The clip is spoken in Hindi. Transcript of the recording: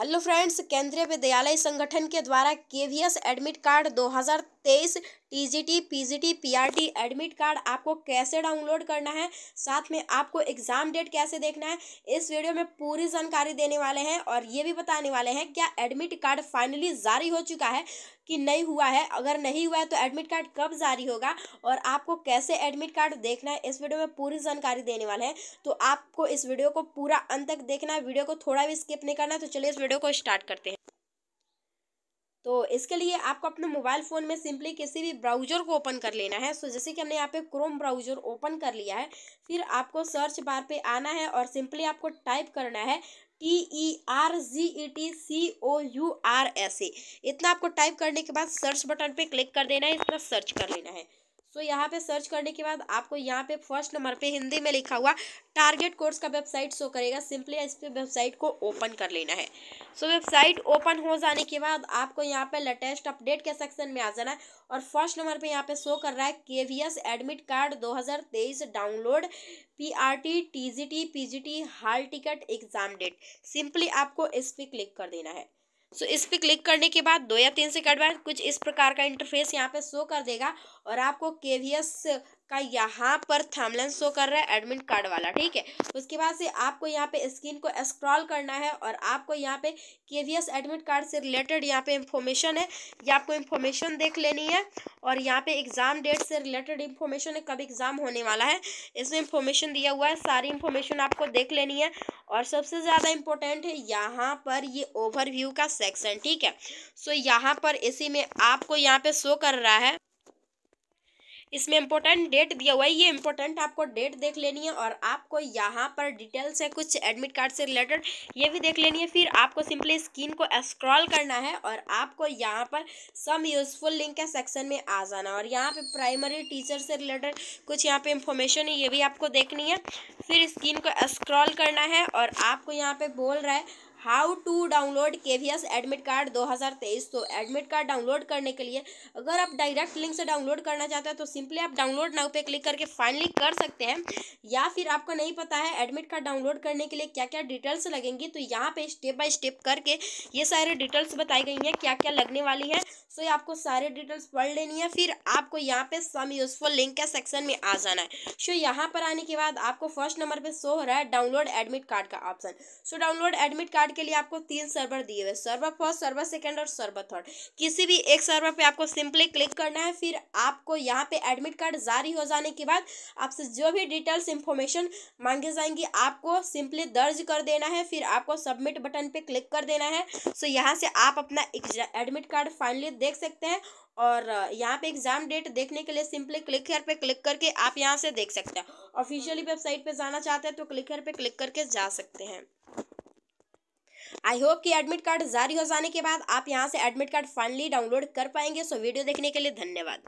हेलो फ्रेंड्स केंद्रीय विद्यालय संगठन के द्वारा KVS admit card 2023 TGT PGT PRT admit card आपको कैसे डाउनलोड करना है साथ में आपको एग्ज़ाम डेट कैसे देखना है इस वीडियो में पूरी जानकारी देने वाले हैं और ये भी बताने वाले हैं क्या एडमिट कार्ड फाइनली जारी हो चुका है कि नहीं हुआ है अगर नहीं हुआ है तो एडमिट कार्ड कब जारी होगा और आपको कैसे एडमिट कार्ड देखना है इस वीडियो में पूरी जानकारी देने वाले हैं तो आपको इस वीडियो को पूरा अंत तक देखना है वीडियो को थोड़ा भी स्किप नहीं करना है तो चलिए इस वीडियो को स्टार्ट करते हैं तो इसके लिए आपको अपने मोबाइल फ़ोन में सिंपली किसी भी ब्राउज़र को ओपन कर लेना है सो जैसे कि हमने यहाँ पे क्रोम ब्राउज़र ओपन कर लिया है फिर आपको सर्च बार पे आना है और सिंपली आपको टाइप करना है T E R G E T C O U R S A इतना आपको टाइप करने के बाद सर्च बटन पे क्लिक कर देना है इस तरह सर्च कर लेना है सो यहाँ पे सर्च करने के बाद आपको यहाँ पे फर्स्ट नंबर पे हिंदी में लिखा हुआ टारगेट कोर्स का वेबसाइट शो करेगा सिंपली इस पर वेबसाइट को ओपन कर लेना है सो so, वेबसाइट ओपन हो जाने के बाद आपको यहाँ पे लेटेस्ट अपडेट के सेक्शन में आ जाना है और फर्स्ट नंबर पे यहाँ पे शो कर रहा है के वी एस एडमिट कार्ड दो हज़ार तेईस download P R T T G T P G T hall ticket exam date simply आपको इस पर क्लिक कर देना है सो इस पर क्लिक करने के बाद दो या तीन सेकंड बाद कुछ इस प्रकार का इंटरफेस यहाँ पे शो कर देगा और आपको केवीएस का यहाँ पर थमलन शो कर रहा है एडमिट कार्ड वाला ठीक है उसके बाद से आपको यहाँ पे स्क्रीन को स्क्रॉल करना है और आपको यहाँ पे केवीएस एडमिट कार्ड से रिलेटेड यहाँ पे इंफॉर्मेशन है या आपको इन्फॉर्मेशन देख लेनी है और यहाँ पे एग्ज़ाम डेट से रिलेटेड इन्फॉर्मेशन है कब एग्ज़ाम होने वाला है इसमें इन्फॉर्मेशन दिया हुआ है सारी इन्फॉर्मेशन आपको देख लेनी है और सबसे ज़्यादा इम्पोर्टेंट है यहाँ पर ये ओवरव्यू का सेक्शन ठीक है सो यहाँ पर इसी में आपको यहाँ पे शो कर रहा है इसमें इम्पोर्टेंट डेट दिया हुआ है ये इम्पोर्टेंट आपको डेट देख लेनी है और आपको यहाँ पर डिटेल्स है कुछ एडमिट कार्ड से रिलेटेड ये भी देख लेनी है फिर आपको सिंपली स्क्रीन को स्क्रॉल करना है और आपको यहाँ पर सम यूजफुल लिंक के सेक्शन में आ जाना और यहाँ पर प्राइमरी टीचर से रिलेटेड कुछ यहाँ पर इंफॉर्मेशन है ये भी आपको देखनी है फिर स्क्रीन को स्क्रॉल करना है और आपको यहाँ पर बोल रहा है how to download K V S admit card 2023 तो एडमिट कार्ड डाउनलोड करने के लिए अगर आप डायरेक्ट लिंक से डाउनलोड करना चाहते हैं तो सिंपली आप डाउनलोड नाउ पे क्लिक करके फाइनली कर सकते हैं या फिर आपको नहीं पता है एडमिट कार्ड डाउनलोड करने के लिए क्या क्या डिटेल्स लगेंगी तो यहाँ पे स्टेप बाय स्टेप करके ये सारे डिटेल्स बताई गई हैं क्या क्या लगने वाली हैं सो ये आपको सारे डिटेल्स पढ़ लेनी है फिर आपको यहाँ पे सम यूजफुल लिंक के सेक्शन में आ जाना है सो यहाँ पर आने के बाद आपको फर्स्ट नंबर पर शो हो रहा है डाउनलोड एडमिट कार्ड का option so download admit card card के लिए आपको तीन सर्वर दिए हुए सर्वर फर्स्ट सर्वर सेकंड और सर्वर थर्ड किसी भी एक सर्वर पे आपको सिंपली क्लिक करना है फिर आपको यहाँ पे एडमिट कार्ड जारी हो जाने के बाद आपसे जो भी डिटेल्स इंफॉर्मेशन मांगे जाएंगी आपको सिंपली दर्ज कर देना है फिर आपको सबमिट बटन पर क्लिक कर देना है सो यहाँ से आप अपना एडमिट कार्ड फाइनली देख सकते हैं और यहाँ पे एग्ज़ाम डेट देखने के लिए सिंपली क्लिक हेयर पे क्लिक करके आप यहाँ से देख सकते हैं ऑफिशियली वेबसाइट पे जाना चाहते हैं तो क्लिक हेयर पे क्लिक करके जा सकते हैं आई होप कि एडमिट कार्ड जारी हो जाने के बाद आप यहाँ से एडमिट कार्ड फाइनली डाउनलोड कर पाएंगे सो वीडियो देखने के लिए धन्यवाद